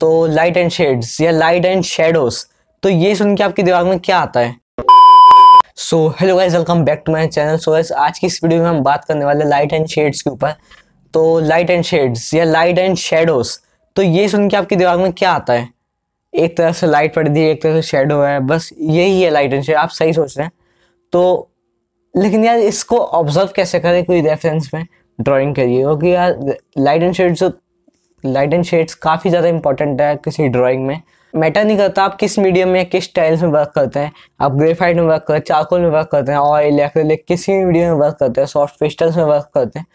तो light and shades या light and shadows तो ये सुन के आपके दिमाग में क्या आता है so hello guys welcome back to my channel so guys आज की इस वीडियो में हम बात करने वाले लाइट एंड शेड्स के ऊपर तो लाइट एंड शेड्स या लाइट एंड शेडोज तो ये सुन के आपके दिमाग में क्या आता है एक तरफ से लाइट पड़ दी एक तरफ से शेडो है बस यही है लाइट एंड शेड आप सही सोच रहे हैं तो लेकिन यार इसको ऑब्जर्व कैसे करें कोई रेफरेंस में ड्राइंग करिए क्योंकि यार लाइट एंड शेड जो लाइट एंड शेड्स काफ़ी ज़्यादा इंपॉर्टेंट है किसी ड्राइंग में मैटर नहीं करता आप किस मीडियम में किस स्टाइल्स में वर्क करते हैं आप ग्रेफाइट में वर्क करते हैं चारकोल में वर्क करते हैं और इलेक्ट्रिक किसी मीडियम में वर्क करते हैं सॉफ्ट पेस्टल्स में वर्क करते हैं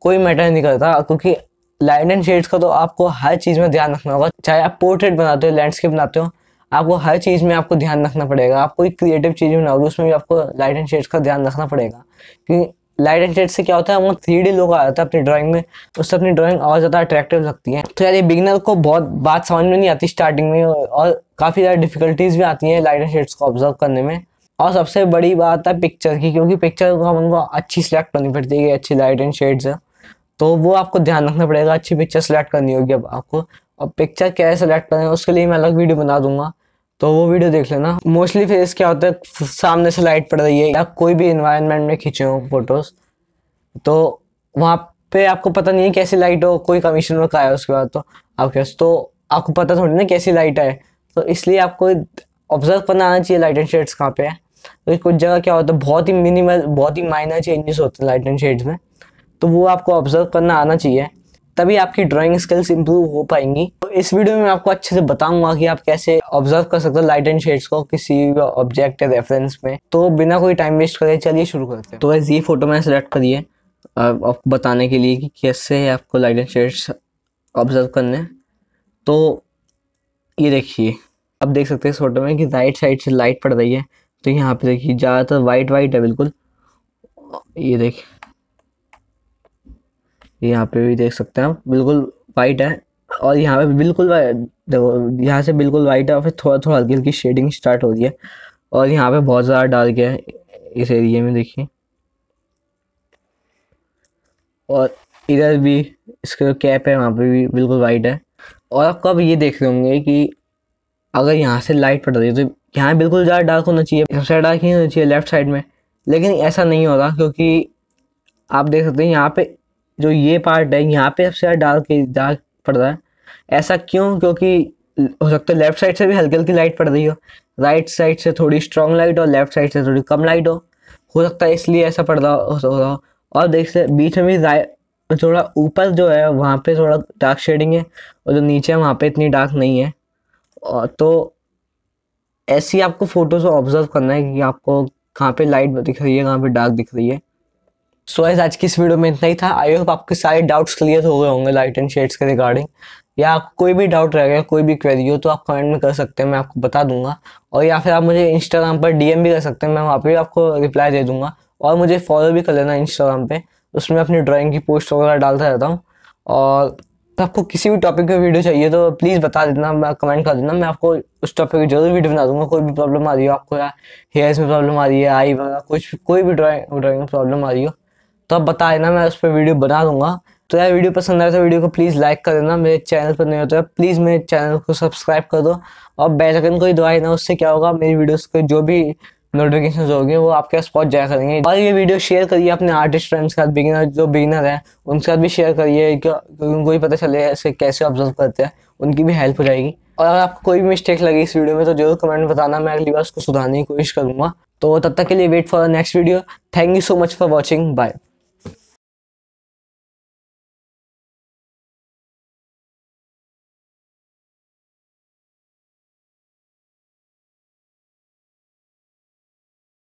कोई मैटर नहीं करता क्योंकि लाइट एंड शेड्स का तो आपको हर चीज़ में ध्यान रखना होगा चाहे आप पोर्ट्रेट बनाते हो लैंडस्केप बनाते हो आपको हर चीज़ में आपको ध्यान रखना पड़ेगा आप कोई क्रिएटिव चीज़ बनाओगे उसमें भी आपको लाइट एंड शेड्स का ध्यान रखना पड़ेगा क्योंकि लाइट एंड शेड से क्या होता है वो थ्री डी लोग आ जाता है अपनी ड्राइंग में उससे अपनी ड्राइंग और ज़्यादा अट्रैक्टिव लगती है तो यार ये बिगनर को बहुत बात समझ में नहीं आती स्टार्टिंग में और काफ़ी ज़्यादा डिफिकल्टीज भी आती हैं लाइट एंड शेड्स को ऑब्जर्व करने में और सबसे बड़ी बात है पिक्चर की क्योंकि पिक्चर को हम उनको अच्छी सिलेक्ट करनी पड़ती है अच्छी लाइट एंड शेड्स है तो वो आपको ध्यान रखना पड़ेगा अच्छी पिक्चर सेलेक्ट करनी होगी अब आपको और पिक्चर कैसे सेलेक्ट करें उसके लिए मैं अलग वीडियो बना दूंगा तो वो वीडियो देख लेना मोस्टली फेस क्या होता है सामने से लाइट पड़ रही है या कोई भी इन्वायरमेंट में खींचे हो फोटोज़ तो वहाँ पे आपको पता नहीं है कैसी लाइट हो कोई कमीशन वर्क आया उसके बाद तो आपके पास तो आपको पता थोड़ी ना कैसी लाइट है तो इसलिए आपको ऑब्जर्व करना आना चाहिए लाइट एंड शेड्स कहाँ पे है तो कुछ जगह क्या होता है बहुत ही मिनिमल बहुत ही माइनर चेंजेस होते हैं लाइट एंड शेड्स में तो वो आपको ऑब्जर्व करना आना चाहिए तभी आपकी ड्राइंग स्किल्स इंप्रूव हो पाएंगी तो इस वीडियो में आपको अच्छे से बताऊंगा कि आप कैसे ऑब्जर्व कर सकते हो लाइट एंड शेड्स को किसी भी ऑब्जेक्ट या रेफरेंस में तो बिना कोई टाइम वेस्ट करे चलिए शुरू करते हैं तो ये फोटो मैंने सेलेक्ट करी है आपको बताने के लिए कि कैसे आपको लाइट एंड शेड्स ऑब्जर्व करने तो ये देखिए आप देख सकते हैं इस फोटो में कि राइट साइड से लाइट पड़ रही है तो यहाँ पे देखिए ज़्यादातर वाइट वाइट है बिल्कुल ये देखिए यहाँ पे भी देख सकते हैं आप बिल्कुल वाइट है और यहाँ पे बिल्कुल देखो यहाँ से बिल्कुल वाइट है और फिर थोड़ा थोड़ा हल्की हल्की शेडिंग स्टार्ट हो रही है और यहाँ पे बहुत ज़्यादा डार्क है इस एरिए में देखिए और इधर भी इसका जो कैप है वहाँ पे भी बिल्कुल वाइट है और आप कब ये देख रहे होंगे कि अगर यहाँ से लाइट पड़ रही है तो यहाँ बिल्कुल ज़्यादा डार्क होना चाहिए सबसे डार्क ही होना चाहिए लेफ्ट साइड में लेकिन ऐसा नहीं हो रहा क्योंकि आप देख सकते हैं यहाँ पे जो ये पार्ट है यहाँ पे सबसे डाल डार्क डार्क पड़ रहा है ऐसा क्यों क्योंकि हो सकता है लेफ्ट साइड से भी हल्की हल्की लाइट पड़ रही हो राइट साइड से थोड़ी स्ट्रॉन्ग लाइट हो लेफ्ट साइड से थोड़ी कम लाइट हो हो सकता है इसलिए ऐसा पड़ रहा हो रहा हो और देख सकते बीच में भी थोड़ा ऊपर जो है वहाँ पे थोड़ा डार्क शेडिंग है और जो नीचे है वहाँ पे इतनी डार्क नहीं है और तो ऐसी आपको फ़ोटोज़ ऑब्जर्व करना है कि आपको कहाँ पे लाइट दिख रही है कहाँ पे डार्क दिख रही है सो so, आज की इस वीडियो में इतना ही था आई होप आपके सारे डाउट्स क्लियर हो गए होंगे लाइट एंड शेड्स के रिगार्डिंग या कोई भी डाउट रह गया कोई भी क्वेरी हो तो आप कमेंट में कर सकते हैं मैं आपको बता दूंगा और या फिर आप मुझे इंस्टाग्राम पर डीएम भी कर सकते हैं मैं वहाँ पर आपको रिप्लाई दे दूंगा और मुझे फॉलो भी कर लेना इंस्टाग्राम पर उसमें अपनी ड्राॅइंग की पोस्ट वगैरह डालता रहता हूँ और आपको किसी भी टॉपिक का वीडियो चाहिए तो प्लीज़ बता देना मैं कमेंट कर देना मैं आपको उस टॉपिक की जरूर वीडियो बना दूंगा कोई भी प्रॉब्लम आ रही हो आपको या हेयर्स में प्रॉब्लम आ रही है आई वगैरह कुछ कोई भी ड्राइंग ड्राइंग में प्रॉब्लम आ रही हो तो आप बता देना मैं उस पर वीडियो बना दूंगा तो यार वीडियो पसंद आए तो वीडियो को प्लीज़ लाइक कर देना मेरे चैनल पर नहीं होता है प्लीज़ मेरे चैनल को सब्सक्राइब कर दो और बेलकन को ही दबाए ना उससे क्या होगा मेरी वीडियोस के जो भी नोटिफिकेशन होगी वो आपके पास पहुँच जाया करेंगे और ये वीडियो शेयर करिए अपने आर्टिस्ट फ्रेंड्स के साथ बिगिनर जो बिगिनर है उनके साथ भी शेयर करिए क्योंकि उनको भी पता चले ऐसे कैसे ऑब्जर्व करते हैं उनकी भी हेल्प हो जाएगी और अगर आपको कोई भी मिस्टेक लगी इस वीडियो में तो जरूर कमेंट बताना मैं अगली बार उसको सुधारने की कोशिश करूँगा तो तब तक के लिए wait for next video thank you so much for watching bye